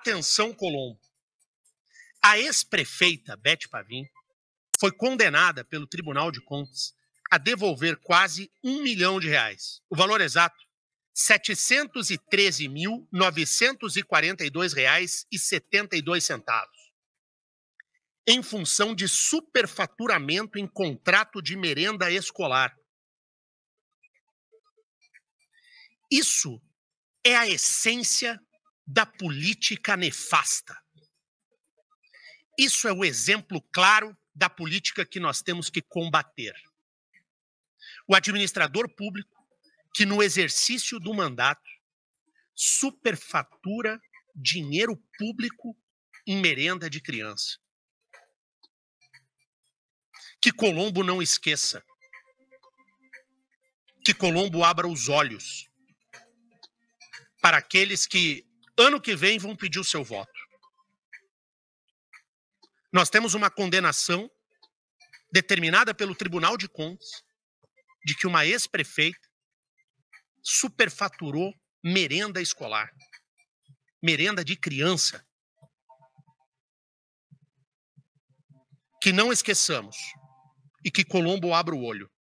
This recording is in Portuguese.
Atenção, Colombo. A ex-prefeita Beth Pavim foi condenada pelo Tribunal de Contas a devolver quase um milhão de reais. O valor exato, R$ 713.942,72, em função de superfaturamento em contrato de merenda escolar. Isso é a essência da política nefasta. Isso é o exemplo claro da política que nós temos que combater. O administrador público que, no exercício do mandato, superfatura dinheiro público em merenda de criança. Que Colombo não esqueça. Que Colombo abra os olhos para aqueles que ano que vem vão pedir o seu voto. Nós temos uma condenação determinada pelo Tribunal de Contas de que uma ex-prefeita superfaturou merenda escolar, merenda de criança. Que não esqueçamos e que Colombo abra o olho.